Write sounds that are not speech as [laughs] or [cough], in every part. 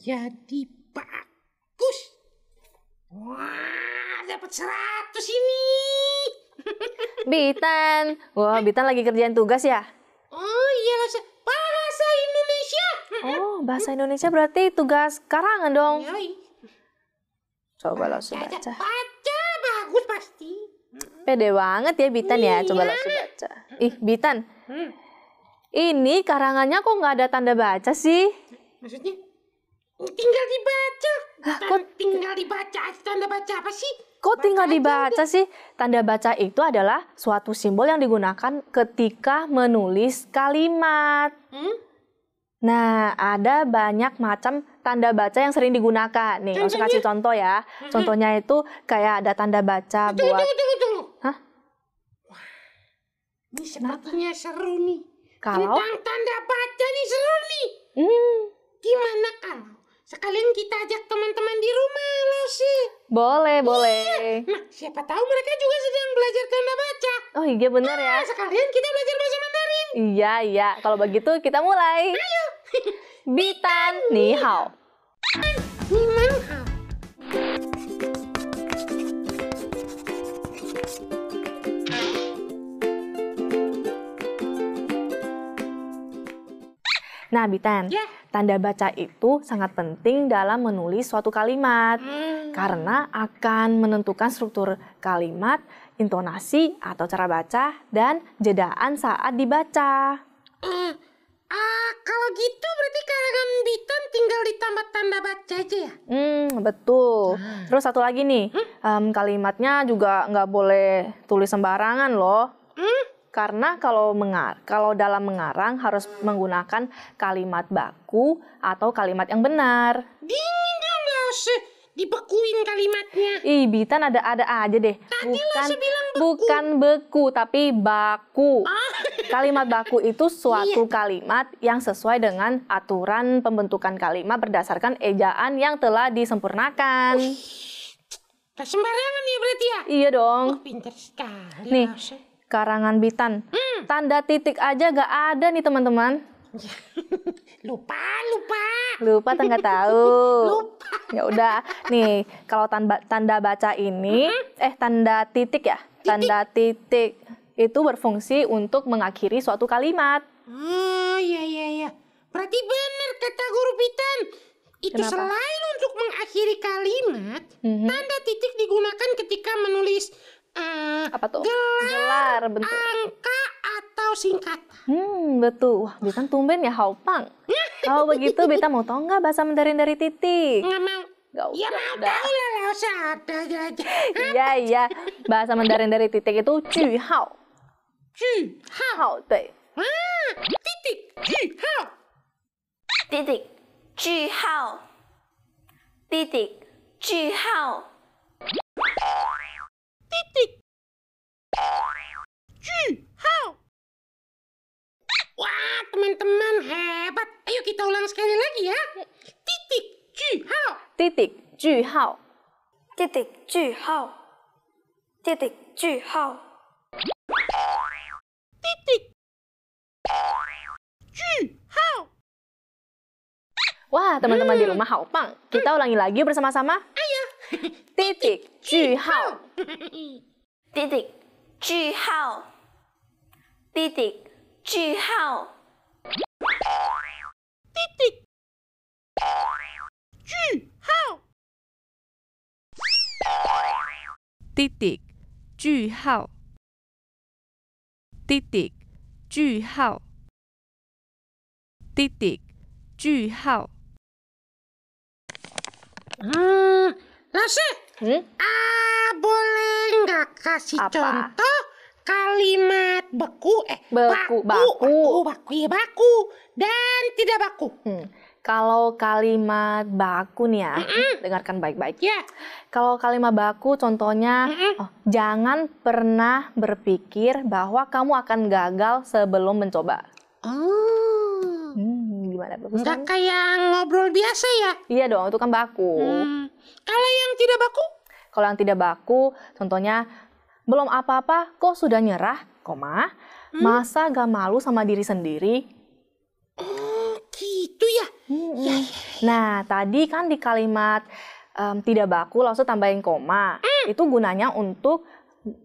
Jadi bagus. Wah, dapat seratus ini. [laughs] Bitan, wah Bitan lagi kerjaan tugas ya? Oh iya, bahasa Indonesia. Oh, bahasa Indonesia berarti tugas karangan dong. Coba langsung baca. Baca bagus pasti. Pede banget ya Bitan ya, coba iya. langsung baca. Ih, Bitan. Hmm. Ini karangannya kok nggak ada tanda baca sih? Maksudnya? Tinggal dibaca. Hah, kok tinggal dibaca? Tanda baca apa sih? Kok baca tinggal dibaca sih? Tanda baca itu adalah suatu simbol yang digunakan ketika menulis kalimat. Hmm? Nah, ada banyak macam tanda baca yang sering digunakan. Nih, harus kasih contoh ya. Hmm. Contohnya itu kayak ada tanda baca tunggu, buat... Tunggu, tunggu, tunggu. Hah? Wah, ini sepertinya Kenapa? seru nih. Kalau? Tentang tanda baca nih seru nih. Hmm. Gimana kalau sekalian kita ajak teman-teman di rumah loh sih. Boleh, boleh. Iya. Nah, siapa tahu mereka juga sedang belajar tanda baca. Oh iya benar nah, ya. Sekalian kita belajar bahasa Mandarin. Iya, iya. Kalau begitu kita mulai. Ayo. Bitan, [laughs] Bitan. ni Nah, Bitan, yeah. tanda baca itu sangat penting dalam menulis suatu kalimat hmm. karena akan menentukan struktur kalimat, intonasi atau cara baca dan jedaan saat dibaca. Hmm. Ah, kalau gitu berarti karangan Bitan tinggal ditambah tanda baca aja ya? Hmm, betul. Ah. Terus satu lagi nih, hmm? um, kalimatnya juga nggak boleh tulis sembarangan loh. Karena kalau mengar kalau dalam mengarang harus menggunakan kalimat baku atau kalimat yang benar. Dingin dong, ya, dibekuin kalimatnya. Ih, Bitan ada-ada aja deh. Tadi bukan bilang beku. bukan beku tapi baku. Ah. Kalimat baku itu suatu iya. kalimat yang sesuai dengan aturan pembentukan kalimat berdasarkan ejaan yang telah disempurnakan. Uih, sembarangan ya berarti ya? Iya dong. Oh, pinter sekali. Nih, Karangan Bitan. Mm. Tanda titik aja gak ada nih teman-teman. [laughs] lupa, lupa. Lupa atau nggak tahu. [laughs] lupa. Ya udah, nih kalau tanda, tanda baca ini, uh-huh. eh tanda titik ya, titik. tanda titik itu berfungsi untuk mengakhiri suatu kalimat. Oh iya iya iya. Berarti benar kata guru bitan. Itu Kenapa? selain untuk mengakhiri kalimat, mm -hmm. tanda titik digunakan ketika menulis uh, apa tuh? Gelar, gelar bentuk. angka atau singkat. Hmm, betul. Wah, Bita tumben ya haupang. [laughs] Kalau begitu Bita mau tau nggak bahasa Mandarin dari Titi? Nggak mau. Gak ya, usah. Ya mau tahu lah, nggak usah ada aja. Iya, iya. Bahasa Mandarin dari titik itu cuy hao. Cuy hao, deh. Ah, titik cuy hao. Titik cuy hao. Titik cuy hao titik. Ji, how? Wah, teman-teman hebat. Ayo kita ulang sekali lagi ya. Titik, ji, how? Titik, ji, how? Titik, ji, how? Titik, ji, how? Titik, ji, how? Wah, teman-teman hmm. di rumah, hao pang. Kita ulangi lagi bersama-sama. Ayo. 滴滴句号，滴滴句号，滴滴句号，滴滴句号，滴滴句号，滴滴句号，滴滴句号。嗯。Nasi, hmm? ah boleh nggak kasih Apa? contoh kalimat beku eh beku baku baku baku, baku ya baku dan tidak baku. Hmm. Kalau kalimat baku nih ya, mm -mm. dengarkan baik-baik. Yeah. Kalau kalimat baku contohnya Oh, jangan pernah berpikir bahwa kamu akan gagal sebelum mencoba. Oh. Hmm, gimana bagus? Enggak kayak ngobrol biasa ya? Iya dong, itu kan baku. Hmm. Kalau yang tidak baku? Kalau yang tidak baku, contohnya belum apa-apa kok sudah nyerah, koma. Hmm? Masa gak malu sama diri sendiri? Oh, gitu ya. Hmm. ya, ya, ya. Nah, tadi kan di kalimat um, tidak baku langsung tambahin koma. Hmm. Itu gunanya untuk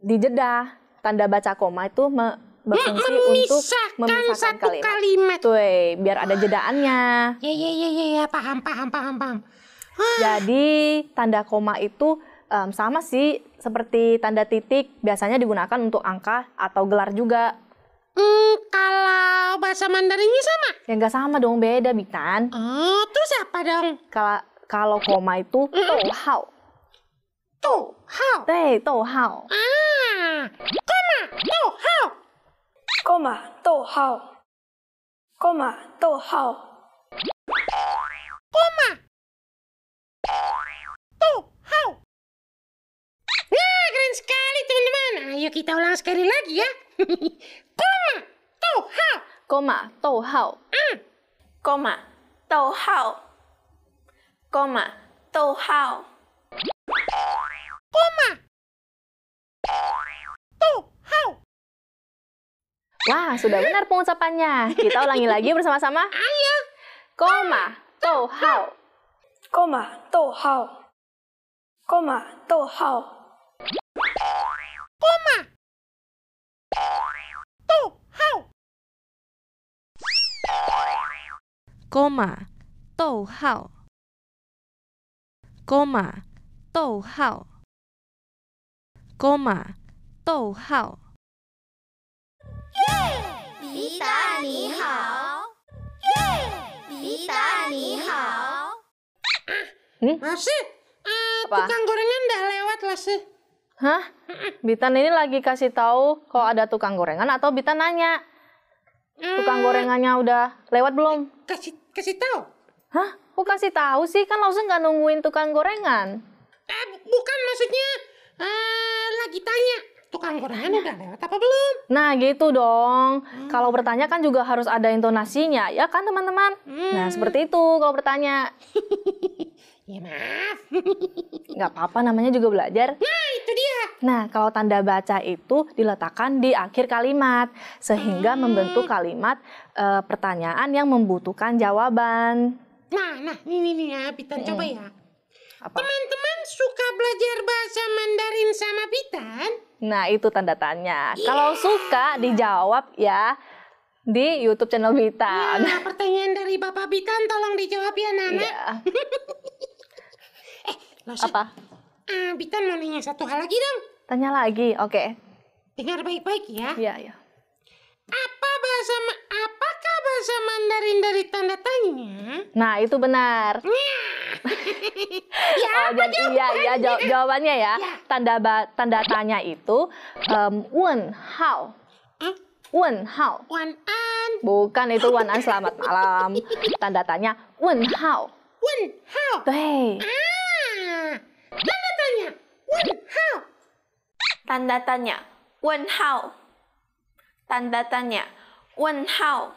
dijeda. Tanda baca koma itu me berfungsi memisahkan untuk memisahkan satu kalimat. kalimat. Tuh, biar ada jedaannya. Iya, iya, iya, iya, paham, paham, paham, paham. [gasps] Jadi tanda koma itu um, sama sih seperti tanda titik biasanya digunakan untuk angka atau gelar juga. Hmm, kalau bahasa Mandarinnya sama? Ya nggak sama dong, beda Bitan. Oh, terus apa dong? Kalau kalau koma itu mm -mm. hao. Tou ah, koma, tou Koma, tou Koma, tou sekali teman-teman. Ayo nah, kita ulang sekali lagi ya. [laughs] koma, tau hao. Koma, tau hao. Ah. Koma, tau hao. Koma, tau hao. Koma. Tau hao. Wah, sudah benar pengucapannya. Kita ulangi lagi bersama-sama. Ayo. Koma, tau hao. Koma, tau hao. Koma, tau hao. koma koma, koma, 逗号，koma 逗号。耶，比达你好！耶，比达你好！Hmm? Masih? Uh, Apa? Tukang gorengan udah lewat lah sih. Hah? Bitan ini lagi kasih tahu kalau ada tukang gorengan atau Bitan nanya? Hmm. Tukang gorengannya udah lewat belum? Kasih kasih tahu. Hah? Kok kasih tahu sih? Kan langsung nggak nungguin tukang gorengan. Eh, bukan maksudnya uh, lagi tanya tukang gorengan udah lewat apa belum? Nah gitu dong. Hmm. Kalau bertanya kan juga harus ada intonasinya, ya kan teman-teman? Nah, hmm. Nah seperti itu kalau bertanya. [laughs] ya maaf. Gak apa-apa namanya juga belajar. Nah itu dia. Nah, kalau tanda baca itu diletakkan di akhir kalimat sehingga hmm. membentuk kalimat e, pertanyaan yang membutuhkan jawaban. Nah, nah, ini nih ah, ya, Pitan hmm. coba ya. Teman-teman suka belajar bahasa Mandarin sama Pitan? Nah, itu tanda tanya. Yeah. Kalau suka dijawab ya di YouTube channel Bitan. Nah, pertanyaan dari Bapak Bitan tolong dijawab ya, Nana. Yeah. [laughs] eh, apa? Ah, Bita mau nanya satu hal lagi dong. Tanya lagi, oke. Okay. Dengar baik-baik ya. Iya, iya. Apa bahasa apakah bahasa Mandarin dari tanda tanya? Nah, itu benar. [laughs] Ya. [laughs] ya, oh, jadi iya, iya jawab, jawabannya ya. ya. Tanda ba, tanda tanya itu um, wen how. Huh? Wen how. Wan an. Bukan itu Wan an selamat malam. [laughs] Tanda tanya wen how. Wen how. Ah. Tanda tanya. tanda tanya. 问号。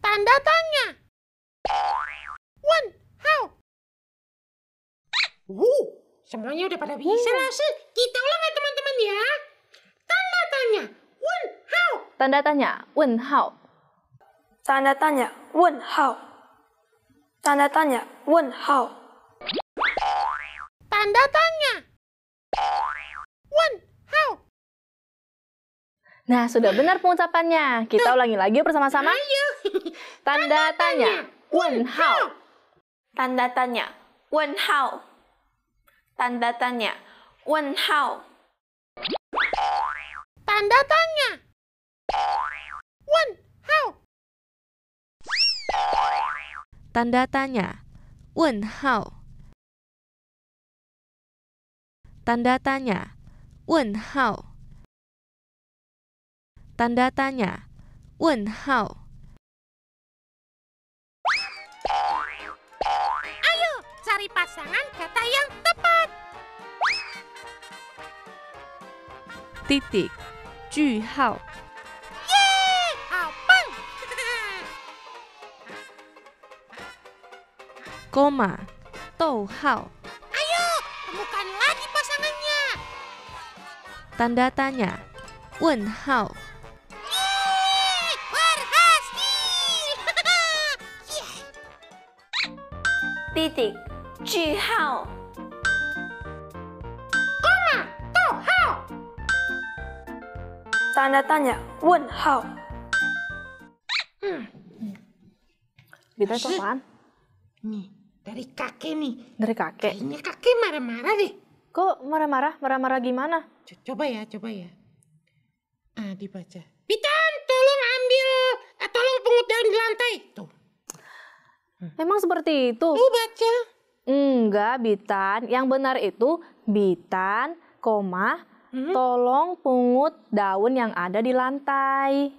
Tanda tanya. 问号。Uh, semuanya udah pada ya, ya. Tanda tanya. 问号。Tanda tanya. 问号。Tanda tanya. 问号。Tanda tanya. 问号。Tanda tanya. One, how? Nah, sudah benar pengucapannya. Kita ulangi lagi bersama-sama. [laughs] Tanda tanya, Wen how. Tanda tanya, Wen how. Tanda tanya, Wen how. Tanda tanya, Wen how. Tanda tanya, Wen Hao. Tanda tanya, 问号，tanda tanya，问号。Ayo cari pasangan kata yang tepat. titik，句号。耶，好棒！comma，逗号。Tanda tanya. Wen Hao. [laughs] Titik. Juhao. Koma. Tohao. Tanda tanya. Wen Hao. Hmm. Kita Nih, dari kakek nih. Dari kakek. Ini kakek marah-marah deh. Kok marah-marah? Marah-marah gimana? coba ya, coba ya. Ah, dibaca. Pitan, tolong ambil, eh, tolong pungut daun di lantai. Tuh. Hmm. Emang seperti itu? Tuh baca. Enggak, Bitan. Yang benar itu Bitan, koma, hmm? tolong pungut daun yang ada di lantai.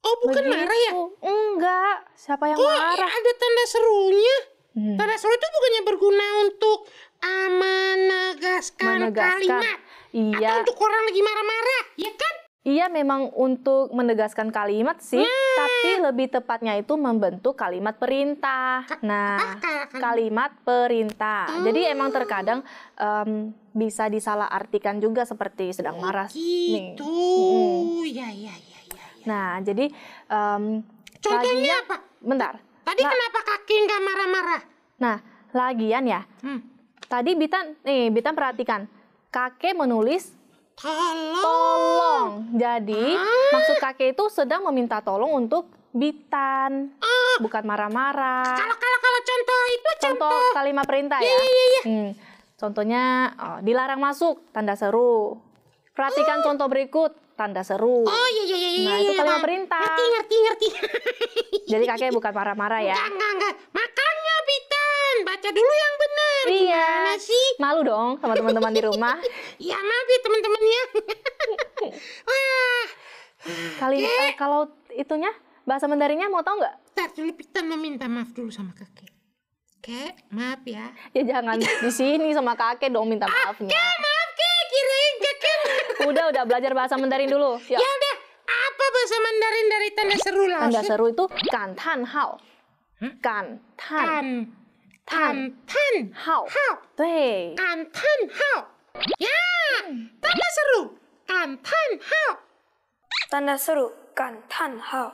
Oh, bukan Begitu. marah ya? Enggak. Siapa yang Kok marah? ada tanda serunya? Hmm. Tadasul itu bukannya berguna untuk uh, menegaskan, menegaskan kalimat iya. atau untuk orang lagi marah-marah, ya kan? Iya memang untuk menegaskan kalimat sih, hmm. tapi lebih tepatnya itu membentuk kalimat perintah. Ka nah, ah, kan. kalimat perintah. Hmm. Jadi oh. emang terkadang um, bisa disalahartikan juga seperti sedang oh, marah. Gitu. Hmm. Ya, ya, ya, ya, ya. Nah, jadi um, contohnya apa? Bentar Tadi nah, kenapa kaki nggak marah-marah? Nah, lagian ya. Hmm. Tadi Bitan, nih Bitan perhatikan. Kakek menulis tolong. tolong. Jadi ah. maksud kakek itu sedang meminta tolong untuk Bitan. Ah. Bukan marah-marah. Kalau kalau kalau contoh itu contoh, contoh kalimat perintah ya. iya, iya, iya. Hmm. Contohnya oh, dilarang masuk, tanda seru. Perhatikan oh. contoh berikut tanda seru. Oh iya, iya iya iya. Nah iya, itu iya, kalimat perintah. Ngerti ngerti ngerti. [laughs] Jadi kakek bukan marah-marah ya. Enggak enggak Makanya Bitan, baca dulu yang benar. Iya. Gimana sih? Malu dong sama teman-teman di rumah. [laughs] Iya maaf ya teman-teman ya. [laughs] Wah. Kali eh, kalau itunya bahasa Mandarinnya mau tahu nggak? Tar dulu mau meminta maaf dulu sama kakek. Kek, maaf ya. Ya jangan di sini sama kakek dong minta maafnya. Kakek, udah udah belajar bahasa Mandarin dulu. Ya udah. Apa bahasa Mandarin dari tanda seru lah? Tanda seru itu kan tan hao. Hmm? Kan, kan tan. Tan tan hao. Hao. Kan tan hao. Ya, tanda seru. Kan tan hao. Tanda seru kan tan hao.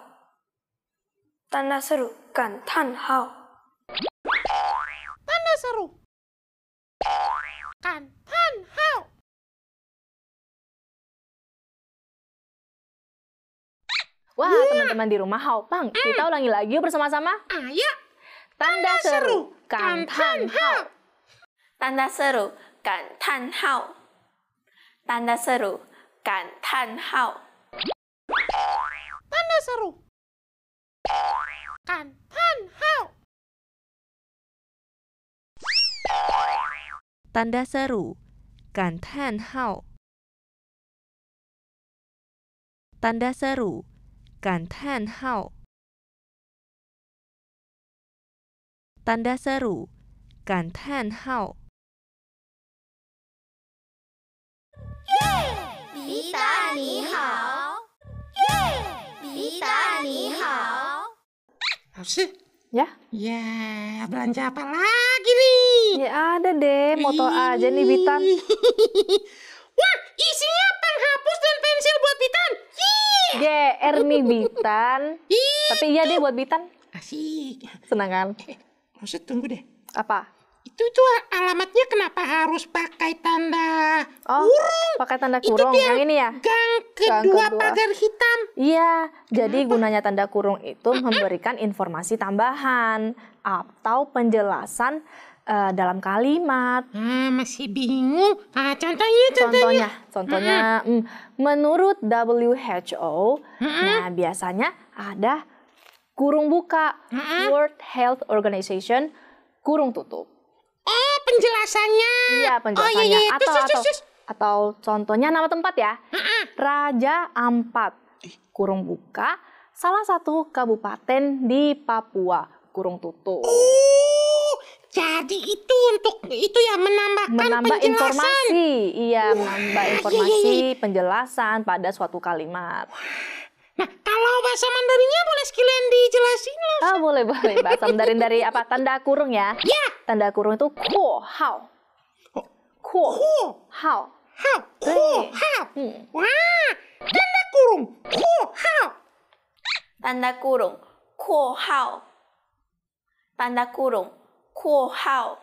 Tanda seru kan tan hao. Tanda seru. Kan Wah, iya. teman-teman di rumah hao pang. Mm. Kita ulangi lagi bersama-sama. Ayo. Kan kan, kan, Tanda seru, kan tan hao. Tanda seru, kan tan hao. Tanda seru, kan tan hao. Tanda seru. Kan tan hao. Tanda seru, kan tan hao. Tanda seru, 感叹号。tanda Tanda seru 感叹号 Ya, ya belanja apa lagi nih? ya ada deh, motor aja nih Bitan. [laughs] GR nih Bitan. Tapi iya deh buat Bitan. Asik. Senang kan? Eh, maksud tunggu deh. Apa? Itu itu alamatnya kenapa harus pakai tanda oh, kurung? Pakai tanda kurung yang, ini ya? Gang kedua, gang kedua. pagar hitam. Iya, jadi gunanya tanda kurung itu memberikan informasi tambahan atau penjelasan uh, dalam kalimat. Ah, masih bingung. Ah, contohnya, contohnya. Contohnya, contohnya mm. Mm, menurut WHO, mm nah biasanya ada kurung buka mm World Health Organization kurung tutup. Oh, penjelasannya. Iya, penjelasannya. Oh, iya, iya. iya. Atau, atau, atau contohnya nama tempat ya. Mm Raja Ampat, kurung buka, salah satu kabupaten di Papua, kurung tutup. Oh. Jadi itu untuk itu ya menambahkan menambah penjelasan. informasi, iya Wah, menambah iya, iya, informasi iya, iya. penjelasan pada suatu kalimat. Nah, kalau bahasa Mandarinnya boleh sekalian dijelasin loh. Ah, boleh, boleh. Bahasa Mandarin dari apa? Tanda kurung ya? Ya. Tanda kurung itu kuo hao. Oh. Kuo hao. Hao. Kuo hao. Hmm. Wah, tanda kurung kuo hao. Tanda kurung kuo hao. Tanda kurung kurung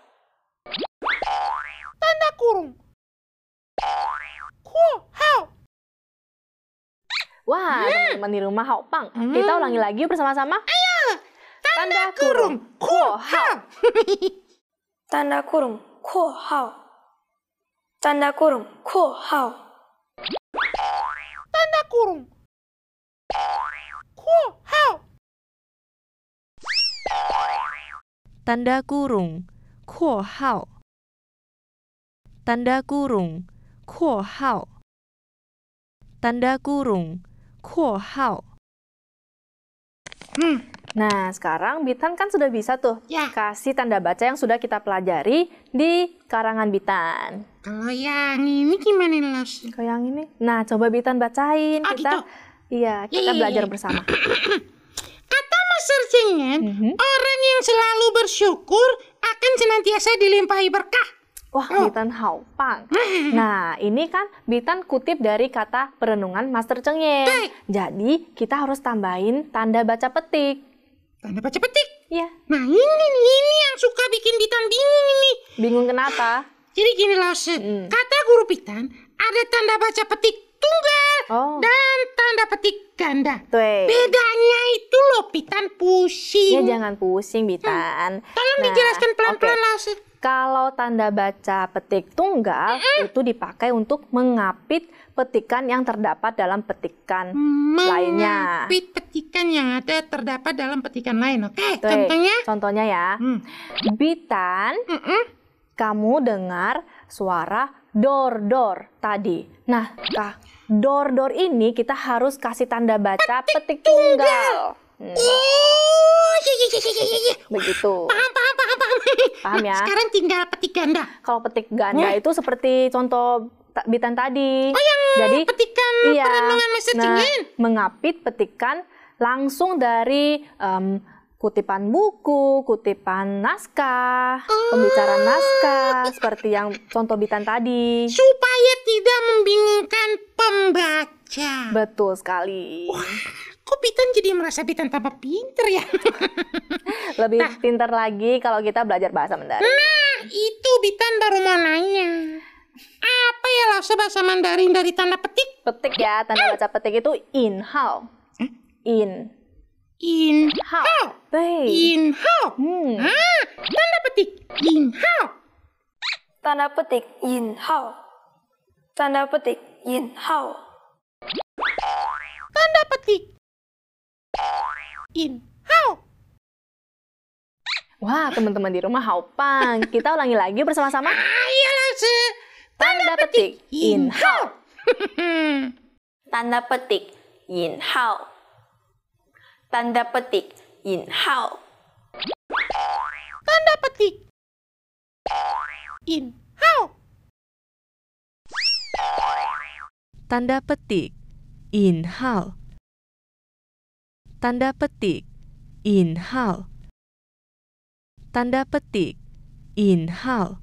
kurung Wah, hmm. teman teman di rumah hao pang. Hmm. Kita ulangi lagi bersama-sama. Ayo! Tanda, tanda kurung [laughs] tanda kurung Tanda kurung Tanda kurung Tanda kurung, kuohao. Tanda kurung, kuohao. Tanda kurung, kuohao. Hmm. Nah, sekarang Bitan kan sudah bisa tuh ya. kasih tanda baca yang sudah kita pelajari di karangan Bitan. Kalau yang ini gimana Los? Kalau yang ini? Nah, coba Bitan bacain. Oh, kita, gitu? Iya, ya, kita ya, ya belajar ya. bersama. [coughs] searchingan, mm-hmm. orang yang selalu bersyukur akan senantiasa dilimpahi berkah. Wah, oh. Bitan Hao Pang. Nah, ini kan Bitan kutip dari kata perenungan Master Cengeng. Jadi, kita harus tambahin tanda baca petik. Tanda baca petik? Iya. Nah, ini nih, ini yang suka bikin Bitan bingung ini. Bingung kenapa? Jadi gini Lawson, Hmm. Kata guru Bitan, ada tanda baca petik tunggal oh. dan tanda petik ganda. Tuh. Bedanya itu loh, Pitan pusing. Ya jangan pusing, bitan. Hmm. Tolong nah, dijelaskan pelan-pelan okay. langsung. Kalau tanda baca petik tunggal mm-hmm. itu dipakai untuk mengapit petikan yang terdapat dalam petikan mengapit lainnya. Mengapit petikan yang ada terdapat dalam petikan lain, oke? Okay? Contohnya? Contohnya ya, mm. Bitan, mm-hmm. kamu dengar suara dor dor tadi. Nah, kah Dor-dor ini kita harus kasih tanda baca petik, tunggal. Hmm. Oh, iya, iya, iya, Begitu. Paham, paham, paham, paham. Paham ya? Sekarang tinggal petik ganda. Kalau petik ganda itu seperti contoh bitan tadi. Oh, yang Jadi, petikan iya, perenungan Nah, mengapit petikan langsung dari um, kutipan buku, kutipan naskah, pembicaraan naskah, seperti yang contoh Bitan tadi. Supaya tidak membingungkan pembaca. Betul sekali. Wah, kok Bitan jadi merasa Bitan tanpa pinter ya? [laughs] Lebih nah. pinter lagi kalau kita belajar bahasa Mandarin. Nah, itu Bitan baru mau nanya. Apa ya langsung bahasa Mandarin dari tanda petik? Petik ya, tanda baca petik itu in, how? In in how baik in how hmm. ah, tanda petik in how tanda petik in how tanda petik in how tanda petik in how Wah, teman-teman di rumah pang Kita ulangi lagi bersama-sama. Ayo ah, langsung. Tanda, Tanda petik. In how. [laughs] Tanda petik. In how. Tanda petik. In how. Tanda petik. In how. Tanda petik. In how. Tanda petik. In how. Tanda petik. In how.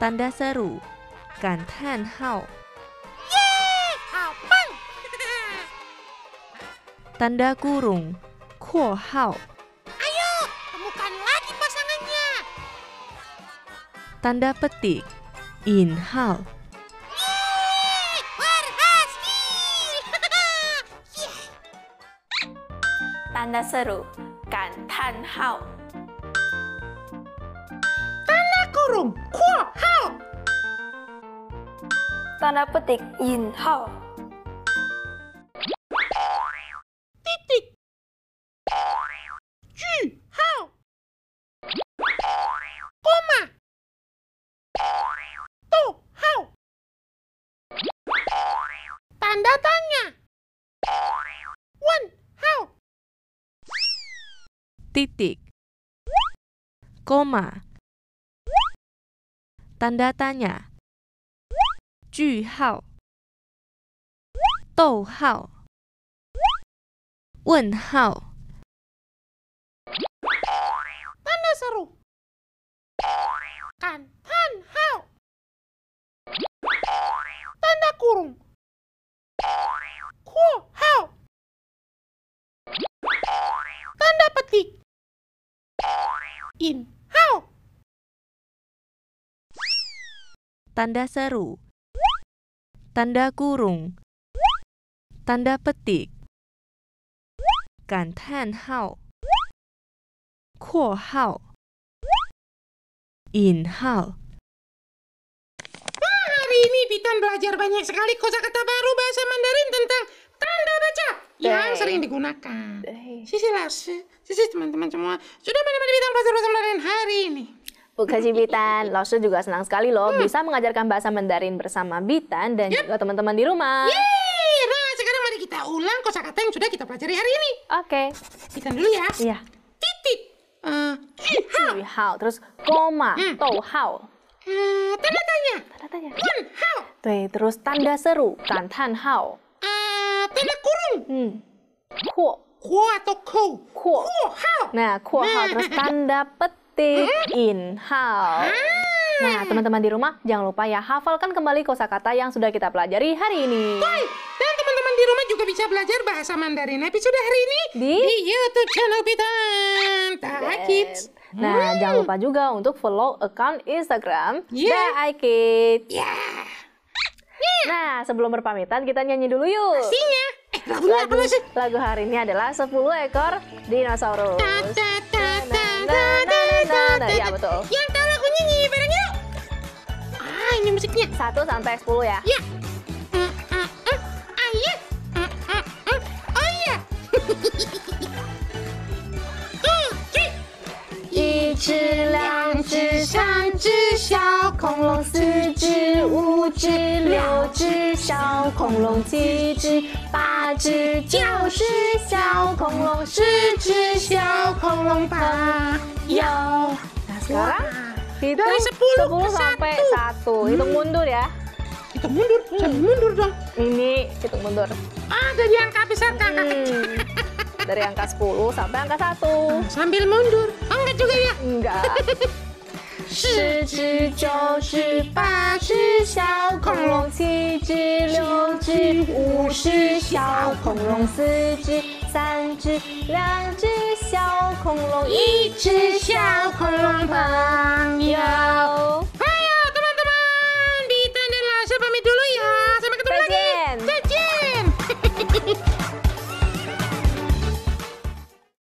tanda seru, kantan Hao. Tanda kurung, Kuo Hao. Ayo, temukan lagi pasangannya. Tanda petik, In Hao. [laughs] Tanda seru, kantan Hao. Tanda kurung, Kuo Tanda petik Yin Hao. Titik. Ju Hao. Koma. To Hao. Tanda tanya. Wan Hao. Titik. Koma. Tanda tanya. 句号、逗号、问号。Mana seru? Kan, Hal. Tanda kurung. Ku, hao. Tanda petik. In, hal. Tanda seru tanda kurung, tanda petik, hari ini kita belajar banyak sekali kosakata baru bahasa Mandarin tentang tanda baca yang sering digunakan. Sisi Lars, sisi teman-teman semua, sudah mana-mana kita belajar bahasa Mandarin hari ini. Bu Kaji Bitan, Loshu juga senang sekali loh hmm. bisa mengajarkan bahasa Mandarin bersama Bitan dan yep. juga teman-teman di rumah. Yeay! Nah, sekarang mari kita ulang kosakata yang sudah kita pelajari hari ini. Oke. Okay. Kita dulu ya. Iya. Titik. Uh, eh, eh, hao. Terus koma, hmm. tou hao. Hmm, eh, tanda tanya. Tanda tanya. Wan hao. Tuh, terus tanda seru, Tan hao. Uh, tanda kurung. Hmm. Kuo. Kuo atau ku? Kuo. Kuo Nah, kuo hao. Nah. Terus tanda petik titik, in, hmm. Nah, teman-teman di rumah jangan lupa ya hafalkan kembali kosakata yang sudah kita pelajari hari ini. dan teman-teman di rumah juga bisa belajar bahasa Mandarin episode hari ini di, di YouTube channel kita, Kids. Nah, hmm. jangan lupa juga untuk follow account Instagram yeah. Kids. Yeah. Yeah. Nah, sebelum berpamitan kita nyanyi dulu yuk. Pastinya. Eh, lagu, lagu, lagu hari ini adalah 10 ekor dinosaurus. Ta, ta, ta, ta, ta, ta. 对呀，对。要不我来学学。哎呀，音乐。一、只、两、只、三、只小恐龙，四只、五只、六只小恐龙，七只、八只就是小恐龙，十只小恐龙爬。有。Sekarang hitung dari 10, 10 sampai 1. 1. Hmm. Hitung mundur ya. Hitung mundur, hmm. Sampai mundur dong. Ini hitung mundur. Ah, dari angka besar ke angka hmm. kecil. [laughs] Dari angka 10 sampai angka 1. Sambil mundur. Oh, enggak juga ya? Enggak. 十只、九十、八十小恐龙，七只、六只、五十小恐龙，四只。[laughs] 三只，两只小恐龙，一只小恐龙朋友。